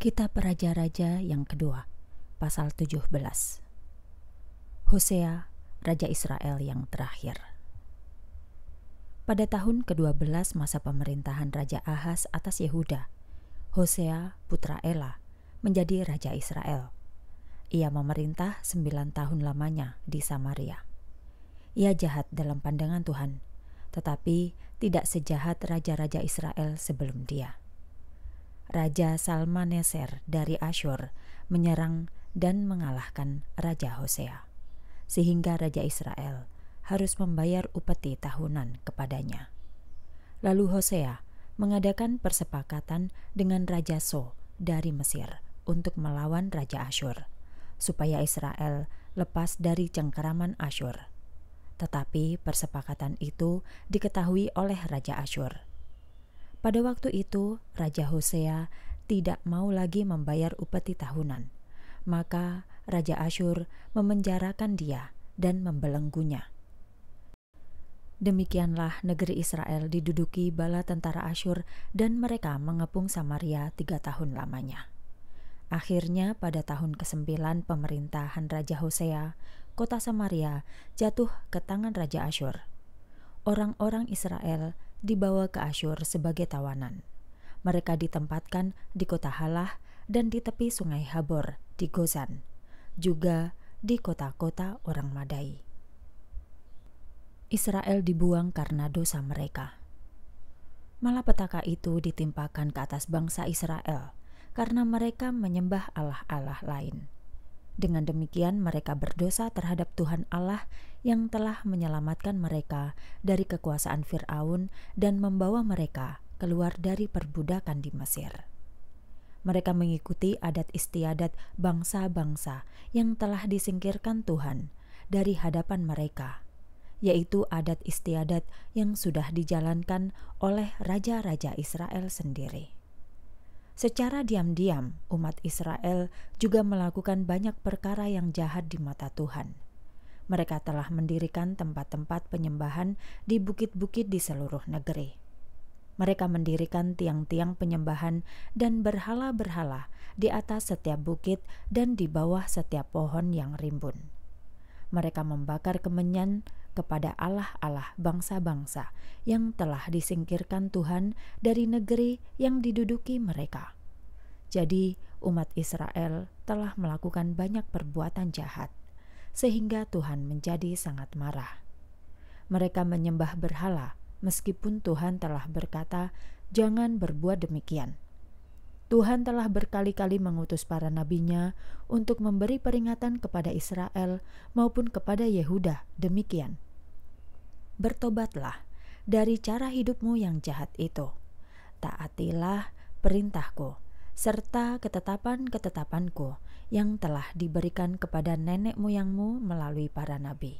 Kitab Raja-Raja yang kedua, pasal 17. Hosea, Raja Israel yang terakhir. Pada tahun ke-12 masa pemerintahan Raja Ahas atas Yehuda, Hosea, putra Ela, menjadi Raja Israel. Ia memerintah sembilan tahun lamanya di Samaria. Ia jahat dalam pandangan Tuhan, tetapi tidak sejahat raja-raja Israel sebelum dia. Raja Salmaneser dari Asyur menyerang dan mengalahkan Raja Hosea, sehingga Raja Israel harus membayar upeti tahunan kepadanya. Lalu Hosea mengadakan persepakatan dengan Raja So dari Mesir untuk melawan Raja Asyur, supaya Israel lepas dari cengkeraman Asyur. Tetapi persepakatan itu diketahui oleh Raja Asyur pada waktu itu, Raja Hosea tidak mau lagi membayar upeti tahunan. Maka Raja Asyur memenjarakan dia dan membelenggunya. Demikianlah negeri Israel diduduki bala tentara Asyur dan mereka mengepung Samaria tiga tahun lamanya. Akhirnya pada tahun ke-9 pemerintahan Raja Hosea, kota Samaria jatuh ke tangan Raja Asyur. Orang-orang Israel dibawa ke Asyur sebagai tawanan. Mereka ditempatkan di kota Halah dan di tepi sungai Habor di Gozan, juga di kota-kota orang Madai. Israel dibuang karena dosa mereka. Malapetaka itu ditimpakan ke atas bangsa Israel karena mereka menyembah allah-allah lain dengan demikian, mereka berdosa terhadap Tuhan Allah yang telah menyelamatkan mereka dari kekuasaan Firaun dan membawa mereka keluar dari perbudakan di Mesir. Mereka mengikuti adat istiadat bangsa-bangsa yang telah disingkirkan Tuhan dari hadapan mereka, yaitu adat istiadat yang sudah dijalankan oleh raja-raja Israel sendiri. Secara diam-diam, umat Israel juga melakukan banyak perkara yang jahat di mata Tuhan. Mereka telah mendirikan tempat-tempat penyembahan di bukit-bukit di seluruh negeri. Mereka mendirikan tiang-tiang penyembahan dan berhala-berhala di atas setiap bukit dan di bawah setiap pohon yang rimbun. Mereka membakar kemenyan kepada Allah-Allah bangsa-bangsa yang telah disingkirkan Tuhan dari negeri yang diduduki mereka. Jadi, umat Israel telah melakukan banyak perbuatan jahat, sehingga Tuhan menjadi sangat marah. Mereka menyembah berhala, meskipun Tuhan telah berkata, "Jangan berbuat demikian." Tuhan telah berkali-kali mengutus para nabinya untuk memberi peringatan kepada Israel maupun kepada Yehuda. Demikian, bertobatlah dari cara hidupmu yang jahat itu. Taatilah perintahku serta ketetapan-ketetapanku yang telah diberikan kepada nenek moyangmu melalui para nabi.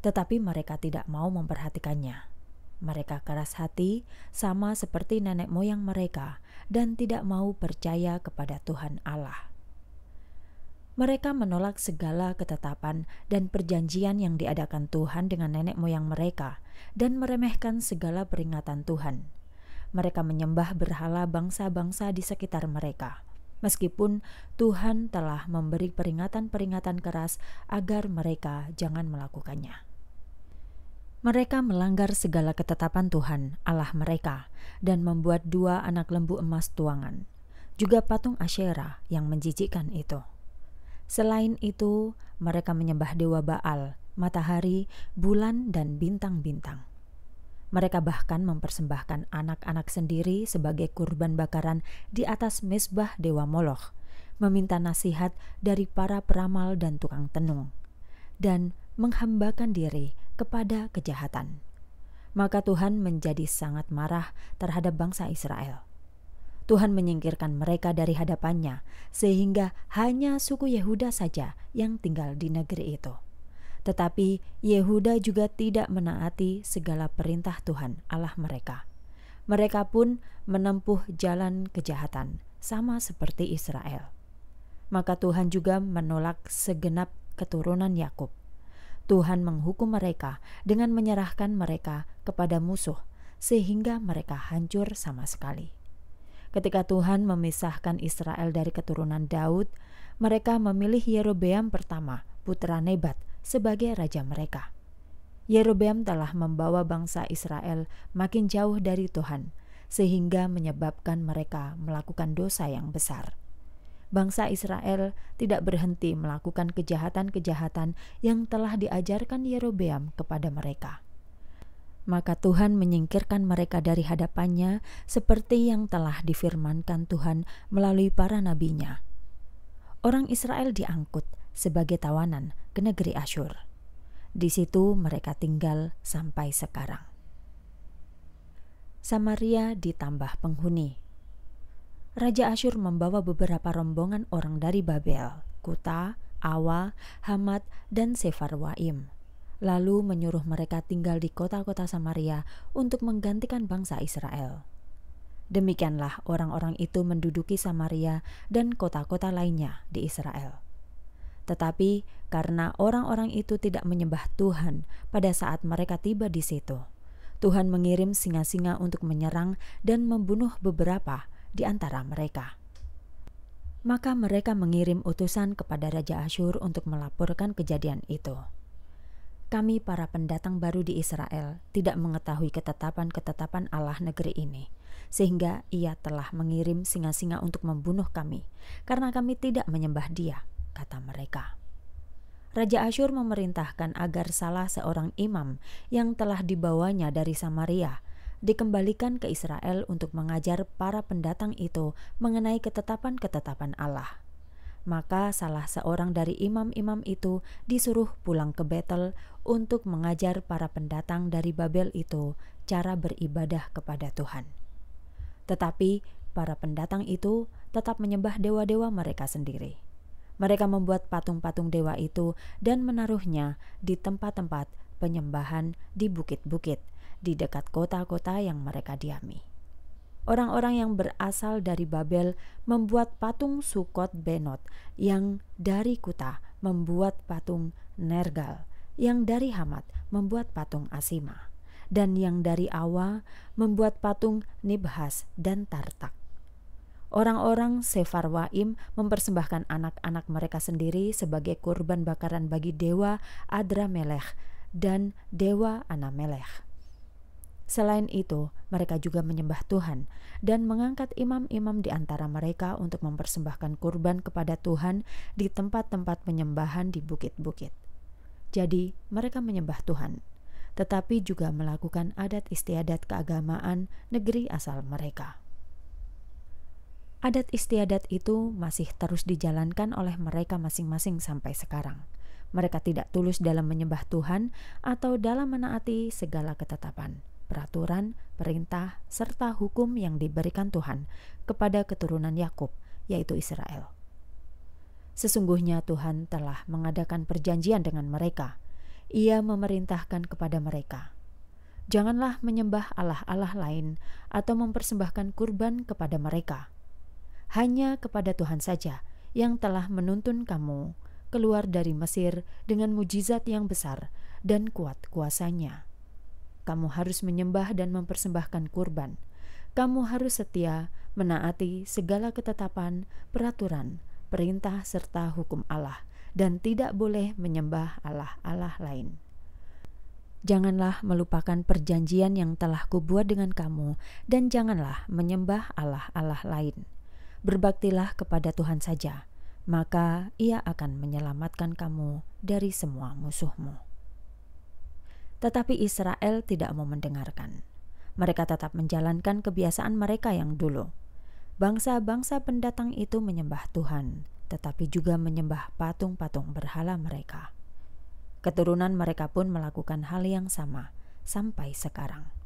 Tetapi mereka tidak mau memperhatikannya mereka keras hati, sama seperti nenek moyang mereka, dan tidak mau percaya kepada Tuhan Allah. Mereka menolak segala ketetapan dan perjanjian yang diadakan Tuhan dengan nenek moyang mereka, dan meremehkan segala peringatan Tuhan. Mereka menyembah berhala bangsa-bangsa di sekitar mereka, meskipun Tuhan telah memberi peringatan-peringatan keras agar mereka jangan melakukannya. Mereka melanggar segala ketetapan Tuhan, Allah mereka, dan membuat dua anak lembu emas tuangan, juga patung Asyera yang menjijikkan itu. Selain itu, mereka menyembah dewa Baal, matahari, bulan, dan bintang-bintang. Mereka bahkan mempersembahkan anak-anak sendiri sebagai kurban bakaran di atas mesbah dewa Moloch, meminta nasihat dari para peramal dan tukang tenung, dan menghambakan diri kepada kejahatan. Maka Tuhan menjadi sangat marah terhadap bangsa Israel. Tuhan menyingkirkan mereka dari hadapannya, sehingga hanya suku Yehuda saja yang tinggal di negeri itu. Tetapi Yehuda juga tidak menaati segala perintah Tuhan Allah mereka. Mereka pun menempuh jalan kejahatan, sama seperti Israel. Maka Tuhan juga menolak segenap keturunan Yakub Tuhan menghukum mereka dengan menyerahkan mereka kepada musuh, sehingga mereka hancur sama sekali. Ketika Tuhan memisahkan Israel dari keturunan Daud, mereka memilih Yerobeam pertama, putra Nebat, sebagai raja mereka. Yerobeam telah membawa bangsa Israel makin jauh dari Tuhan, sehingga menyebabkan mereka melakukan dosa yang besar bangsa Israel tidak berhenti melakukan kejahatan-kejahatan yang telah diajarkan Yerobeam kepada mereka. Maka Tuhan menyingkirkan mereka dari hadapannya seperti yang telah difirmankan Tuhan melalui para nabinya. Orang Israel diangkut sebagai tawanan ke negeri Asyur. Di situ mereka tinggal sampai sekarang. Samaria ditambah penghuni Raja Asyur membawa beberapa rombongan orang dari Babel, Kuta, Awa, Hamad, dan Sefarwaim. Lalu menyuruh mereka tinggal di kota-kota Samaria untuk menggantikan bangsa Israel. Demikianlah orang-orang itu menduduki Samaria dan kota-kota lainnya di Israel. Tetapi karena orang-orang itu tidak menyembah Tuhan pada saat mereka tiba di situ, Tuhan mengirim singa-singa untuk menyerang dan membunuh beberapa di antara mereka. Maka mereka mengirim utusan kepada Raja Asyur untuk melaporkan kejadian itu. Kami para pendatang baru di Israel tidak mengetahui ketetapan-ketetapan Allah negeri ini, sehingga ia telah mengirim singa-singa untuk membunuh kami, karena kami tidak menyembah dia, kata mereka. Raja Asyur memerintahkan agar salah seorang imam yang telah dibawanya dari Samaria dikembalikan ke Israel untuk mengajar para pendatang itu mengenai ketetapan-ketetapan Allah. Maka salah seorang dari imam-imam itu disuruh pulang ke Betel untuk mengajar para pendatang dari Babel itu cara beribadah kepada Tuhan. Tetapi para pendatang itu tetap menyembah dewa-dewa mereka sendiri. Mereka membuat patung-patung dewa itu dan menaruhnya di tempat-tempat penyembahan di bukit-bukit di dekat kota-kota yang mereka diami. Orang-orang yang berasal dari Babel membuat patung Sukot Benot, yang dari Kuta membuat patung Nergal, yang dari Hamat membuat patung Asima, dan yang dari Awa membuat patung Nibhas dan Tartak. Orang-orang Sefarwaim mempersembahkan anak-anak mereka sendiri sebagai kurban bakaran bagi dewa Adramelech dan dewa Anamelech. Selain itu, mereka juga menyembah Tuhan dan mengangkat imam-imam di antara mereka untuk mempersembahkan kurban kepada Tuhan di tempat-tempat penyembahan di bukit-bukit. Jadi, mereka menyembah Tuhan, tetapi juga melakukan adat istiadat keagamaan negeri asal mereka. Adat istiadat itu masih terus dijalankan oleh mereka masing-masing sampai sekarang. Mereka tidak tulus dalam menyembah Tuhan atau dalam menaati segala ketetapan peraturan, perintah, serta hukum yang diberikan Tuhan kepada keturunan Yakub, yaitu Israel. Sesungguhnya Tuhan telah mengadakan perjanjian dengan mereka. Ia memerintahkan kepada mereka, "Janganlah menyembah allah-allah lain atau mempersembahkan kurban kepada mereka. Hanya kepada Tuhan saja yang telah menuntun kamu keluar dari Mesir dengan mujizat yang besar dan kuat kuasanya." kamu harus menyembah dan mempersembahkan kurban. Kamu harus setia menaati segala ketetapan, peraturan, perintah, serta hukum Allah, dan tidak boleh menyembah Allah-Allah lain. Janganlah melupakan perjanjian yang telah kubuat dengan kamu, dan janganlah menyembah Allah-Allah lain. Berbaktilah kepada Tuhan saja, maka Ia akan menyelamatkan kamu dari semua musuhmu. Tetapi Israel tidak mau mendengarkan. Mereka tetap menjalankan kebiasaan mereka yang dulu. Bangsa-bangsa pendatang itu menyembah Tuhan, tetapi juga menyembah patung-patung berhala mereka. Keturunan mereka pun melakukan hal yang sama sampai sekarang.